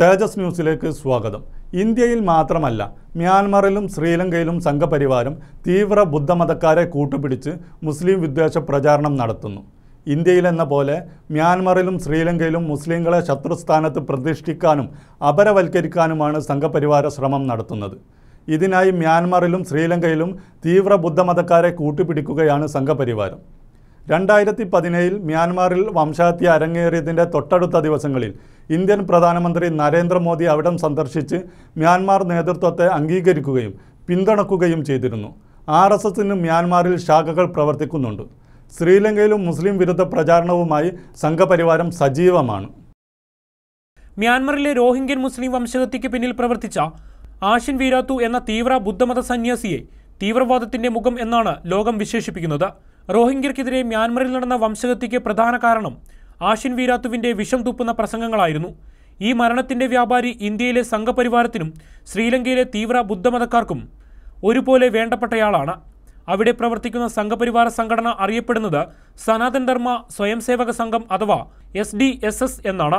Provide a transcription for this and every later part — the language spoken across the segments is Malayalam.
തേജസ് ന്യൂസിലേക്ക് സ്വാഗതം ഇന്ത്യയിൽ മാത്രമല്ല മ്യാൻമറിലും ശ്രീലങ്കയിലും സംഘപരിവാരം തീവ്ര ബുദ്ധമതക്കാരെ കൂട്ടുപിടിച്ച് മുസ്ലിം വിദ്വേഷ പ്രചാരണം നടത്തുന്നു ഇന്ത്യയിലെന്ന പോലെ മ്യാൻമറിലും ശ്രീലങ്കയിലും മുസ്ലിങ്ങളെ ശത്രുസ്ഥാനത്ത് പ്രതിഷ്ഠിക്കാനും അപരവൽക്കരിക്കാനുമാണ് സംഘപരിവാര ശ്രമം നടത്തുന്നത് ഇതിനായി മ്യാൻമറിലും ശ്രീലങ്കയിലും തീവ്ര ബുദ്ധമതക്കാരെ കൂട്ടുപിടിക്കുകയാണ് സംഘപരിവാരം രണ്ടായിരത്തി പതിനേഴിൽ മ്യാൻമാറിൽ വംശാത്തി അരങ്ങേറിയതിൻ്റെ തൊട്ടടുത്ത ദിവസങ്ങളിൽ ഇന്ത്യൻ പ്രധാനമന്ത്രി നരേന്ദ്രമോദി അവിടം സന്ദർശിച്ച് മ്യാൻമാർ നേതൃത്വത്തെ അംഗീകരിക്കുകയും പിന്തുണക്കുകയും ചെയ്തിരുന്നു ആർ എസ് എസിന് മ്യാൻമാറിൽ ശാഖകൾ പ്രവർത്തിക്കുന്നുണ്ട് ശ്രീലങ്കയിലും മുസ്ലിം വിരുദ്ധ പ്രചാരണവുമായി സംഘപരിവാരം സജീവമാണ് മ്യാൻമറിലെ രോഹിംഗ്യൻ മുസ്ലിം വംശഹത്യയ്ക്ക് പിന്നിൽ പ്രവർത്തിച്ച ആഷിൻ വീരാത്തു എന്ന തീവ്ര ബുദ്ധമത സന്യാസിയെ തീവ്രവാദത്തിന്റെ മുഖം എന്നാണ് ലോകം വിശേഷിപ്പിക്കുന്നത് റോഹിംഗ്യർക്കെതിരെ മ്യാൻമറിൽ നടന്ന വംശഹത്യയ്ക്ക് പ്രധാന കാരണം ആഷിൻ വീരാത്തുവിൻ്റെ വിഷം തുപ്പുന്ന പ്രസംഗങ്ങളായിരുന്നു ഈ മരണത്തിൻ്റെ വ്യാപാരി ഇന്ത്യയിലെ സംഘപരിവാരത്തിനും ശ്രീലങ്കയിലെ തീവ്ര ബുദ്ധമതക്കാർക്കും ഒരുപോലെ വേണ്ടപ്പെട്ടയാളാണ് അവിടെ പ്രവർത്തിക്കുന്ന സംഘപരിവാര സംഘടന അറിയപ്പെടുന്നത് സനാതൻധർമ്മ സ്വയംസേവക സംഘം അഥവാ എസ് ഡി എസ് എസ് എന്നാണ്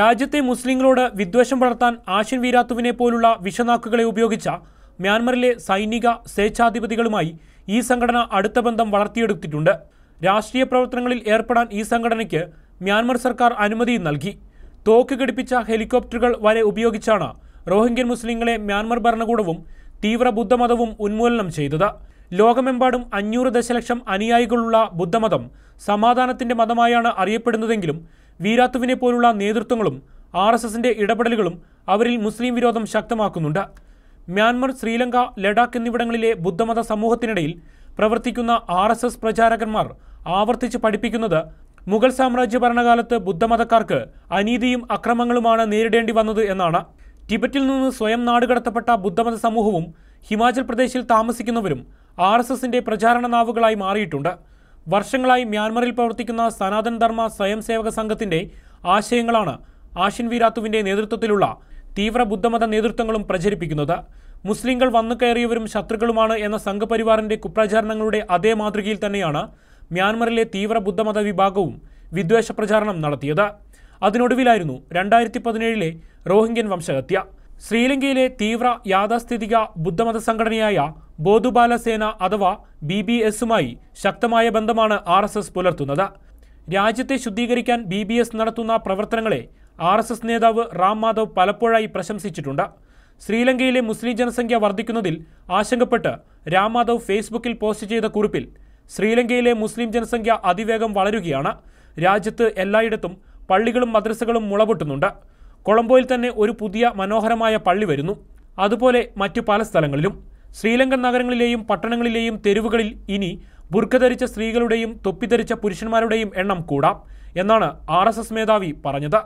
രാജ്യത്തെ മുസ്ലിങ്ങളോട് വിദ്വേഷം വളർത്താൻ ആഷിൻ വീരാത്തുവിനെ പോലുള്ള വിഷനാക്കുകളെ ഉപയോഗിച്ച മ്യാൻമറിലെ സൈനിക സ്വേച്ഛാധിപതികളുമായി ഈ സംഘടന അടുത്ത ബന്ധം വളർത്തിയെടുത്തിട്ടുണ്ട് രാഷ്ട്രീയ പ്രവർത്തനങ്ങളിൽ ഏർപ്പെടാൻ ഈ സംഘടനയ്ക്ക് മ്യാൻമർ സർക്കാർ അനുമതി നൽകി തോക്ക് ഘടിപ്പിച്ച ഹെലികോപ്റ്ററുകൾ വരെ ഉപയോഗിച്ചാണ് റോഹിംഗ്യൻ മുസ്ലിങ്ങളെ മ്യാൻമർ ഭരണകൂടവും തീവ്ര ബുദ്ധമതവും ഉന്മൂലനം ചെയ്തത് ലോകമെമ്പാടും അഞ്ഞൂറ് ദശലക്ഷം അനുയായികളുള്ള ബുദ്ധമതം സമാധാനത്തിന്റെ മതമായാണ് അറിയപ്പെടുന്നതെങ്കിലും വീരാത്തുവിനെ പോലുള്ള നേതൃത്വങ്ങളും ആർ എസ് എസിന്റെ ഇടപെടലുകളും അവരിൽ മുസ്ലിം വിരോധം ശക്തമാക്കുന്നുണ്ട് മ്യാൻമർ ശ്രീലങ്ക ലഡാക്ക് എന്നിവിടങ്ങളിലെ ബുദ്ധമത സമൂഹത്തിനിടയിൽ പ്രവർത്തിക്കുന്ന ആർ എസ് എസ് പ്രചാരകന്മാർ ആവർത്തിച്ച് പഠിപ്പിക്കുന്നത് മുഗൾ സാമ്രാജ്യ ഭരണകാലത്ത് ബുദ്ധമതക്കാർക്ക് അനീതിയും അക്രമങ്ങളുമാണ് നേരിടേണ്ടി വന്നത് എന്നാണ് ടിബറ്റിൽ നിന്ന് സ്വയം നാടുകടത്തപ്പെട്ട ബുദ്ധമത സമൂഹവും ഹിമാചൽ പ്രദേശിൽ താമസിക്കുന്നവരും ആർ എസ് എസിന്റെ പ്രചാരണ നാവുകളായി മാറിയിട്ടുണ്ട് വർഷങ്ങളായി മ്യാൻമറിൽ പ്രവർത്തിക്കുന്ന സനാതൻ ധർമ്മ സ്വയംസേവക സംഘത്തിന്റെ ആശയങ്ങളാണ് ആഷിൻ വീരാത്തുവിന്റെ നേതൃത്വത്തിലുള്ള തീവ്ര ബുദ്ധമത നേതൃത്വങ്ങളും പ്രചരിപ്പിക്കുന്നത് മുസ്ലിങ്ങൾ വന്നു കയറിയവരും ശത്രുക്കളുമാണ് എന്ന സംഘപരിവാറിന്റെ കുപ്രചാരണങ്ങളുടെ അതേ മാതൃകയിൽ തന്നെയാണ് മ്യാൻമറിലെ തീവ്ര ബുദ്ധമത വിഭാഗവും വിദ്വേഷ പ്രചാരണം നടത്തിയത് അതിനൊടുവിലായിരുന്നു രണ്ടായിരത്തി പതിനേഴിലെ റോഹിംഗ്യൻ വംശഹത്യ ശ്രീലങ്കയിലെ തീവ്ര യാഥാസ്ഥിതിക ബുദ്ധമത സംഘടനയായ ബോധുബാല സേന അഥവാ ബി ബി എസുമായി ശക്തമായ ബന്ധമാണ് ആർ എസ് എസ് പുലർത്തുന്നത് രാജ്യത്തെ ശുദ്ധീകരിക്കാൻ ബി ബി എസ് നടത്തുന്ന പ്രവർത്തനങ്ങളെ ആർ എസ് എസ് നേതാവ് റാം മാധവ് പലപ്പോഴായി പ്രശംസിച്ചിട്ടുണ്ട് ശ്രീലങ്കയിലെ മുസ്ലിം ജനസംഖ്യ വർദ്ധിക്കുന്നതിൽ ആശങ്കപ്പെട്ട് രാം മാധവ് ഫേസ്ബുക്കിൽ പോസ്റ്റ് ചെയ്ത കുറിപ്പിൽ ശ്രീലങ്കയിലെ മുസ്ലിം ജനസംഖ്യ അതിവേഗം വളരുകയാണ് രാജ്യത്ത് എല്ലായിടത്തും പള്ളികളും മദ്രസകളും മുളപൊട്ടുന്നുണ്ട് കൊളംബോയിൽ തന്നെ ഒരു പുതിയ മനോഹരമായ പള്ളി വരുന്നു അതുപോലെ മറ്റു പല സ്ഥലങ്ങളിലും ശ്രീലങ്കൻ നഗരങ്ങളിലെയും പട്ടണങ്ങളിലെയും തെരുവുകളിൽ ഇനി ബുർഖ ധരിച്ച സ്ത്രീകളുടെയും തൊപ്പി ധരിച്ച പുരുഷന്മാരുടെയും എണ്ണം കൂടാം എന്നാണ് ആർ മേധാവി പറഞ്ഞത്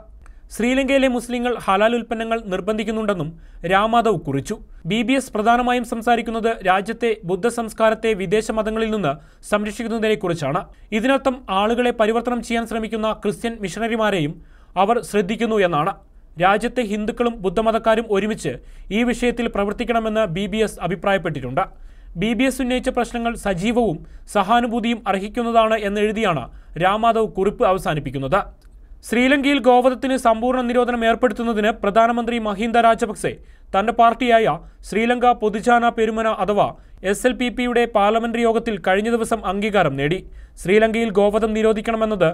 ശ്രീലങ്കയിലെ മുസ്ലിങ്ങൾ ഹലാൽ ഉൽപ്പന്നങ്ങൾ നിർബന്ധിക്കുന്നുണ്ടെന്നും രാമാധവ് കുറിച്ചു ബി ബി എസ് പ്രധാനമായും സംസാരിക്കുന്നത് രാജ്യത്തെ ബുദ്ധ സംസ്കാരത്തെ വിദേശ മതങ്ങളിൽ നിന്ന് സംരക്ഷിക്കുന്നതിനെക്കുറിച്ചാണ് ഇതിനർത്ഥം ആളുകളെ പരിവർത്തനം ചെയ്യാൻ ശ്രമിക്കുന്ന ക്രിസ്ത്യൻ മിഷണറിമാരെയും അവർ ശ്രദ്ധിക്കുന്നു എന്നാണ് രാജ്യത്തെ ഹിന്ദുക്കളും ബുദ്ധമതക്കാരും ഒരുമിച്ച് ഈ വിഷയത്തിൽ പ്രവർത്തിക്കണമെന്ന് ബി ബി എസ് അഭിപ്രായപ്പെട്ടിട്ടുണ്ട് ബി ബി എസ് ഉന്നയിച്ച പ്രശ്നങ്ങൾ സജീവവും സഹാനുഭൂതിയും അർഹിക്കുന്നതാണ് എന്നെഴുതിയാണ് രാമാധവ് കുറിപ്പ് അവസാനിപ്പിക്കുന്നത് ശ്രീലങ്കയിൽ ഗോവധത്തിന് സമ്പൂർണ്ണ നിരോധനം ഏർപ്പെടുത്തുന്നതിന് പ്രധാനമന്ത്രി മഹീന്ദ രാജപക്സെ തന്റെ പാർട്ടിയായ ശ്രീലങ്ക പൊതുജാന പെരുമന അഥവാ എസ് എൽ പി പിയുടെ പാർലമെന്ററി യോഗത്തിൽ കഴിഞ്ഞ ദിവസം അംഗീകാരം നേടി ശ്രീലങ്കയിൽ ഗോവധം നിരോധിക്കണമെന്നത്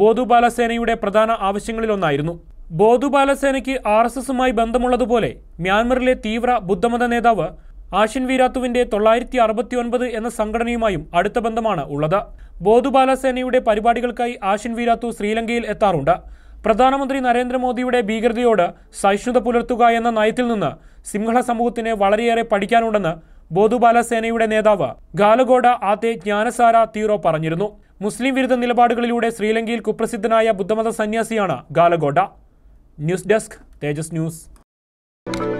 ബോധുബാലസേനയുടെ പ്രധാന ആവശ്യങ്ങളിലൊന്നായിരുന്നു ബോധുബാലസേനയ്ക്ക് ആർ എസ് എസുമായി ബന്ധമുള്ളതുപോലെ മ്യാൻമറിലെ തീവ്ര ബുദ്ധമത നേതാവ് ആശിൻ വീരാത്തുവിന്റെ തൊള്ളായിരത്തി ഒൻപത് എന്ന സംഘടനയുമായും അടുത്ത ബന്ധമാണ് ഉള്ളത് ബോധുബാല സേനയുടെ പരിപാടികൾക്കായി ആശിൻ വീരാത്തു ശ്രീലങ്കയിൽ എത്താറുണ്ട് പ്രധാനമന്ത്രി നരേന്ദ്രമോദിയുടെ ഭീകരതയോട് സഹിഷ്ണുത പുലർത്തുക എന്ന നയത്തിൽ നിന്ന് സിംഹള സമൂഹത്തിന് വളരെയേറെ പഠിക്കാനുണ്ടെന്ന് ബോധുബാല സേനയുടെ നേതാവ് ഗാലഗോഡ ആത്തെ ജ്ഞാനസാര തീറോ പറഞ്ഞിരുന്നു മുസ്ലിം വിരുദ്ധ നിലപാടുകളിലൂടെ ശ്രീലങ്കയിൽ കുപ്രസിദ്ധനായ ബുദ്ധമത സന്യാസിയാണ് Galagoda news desk Tejas news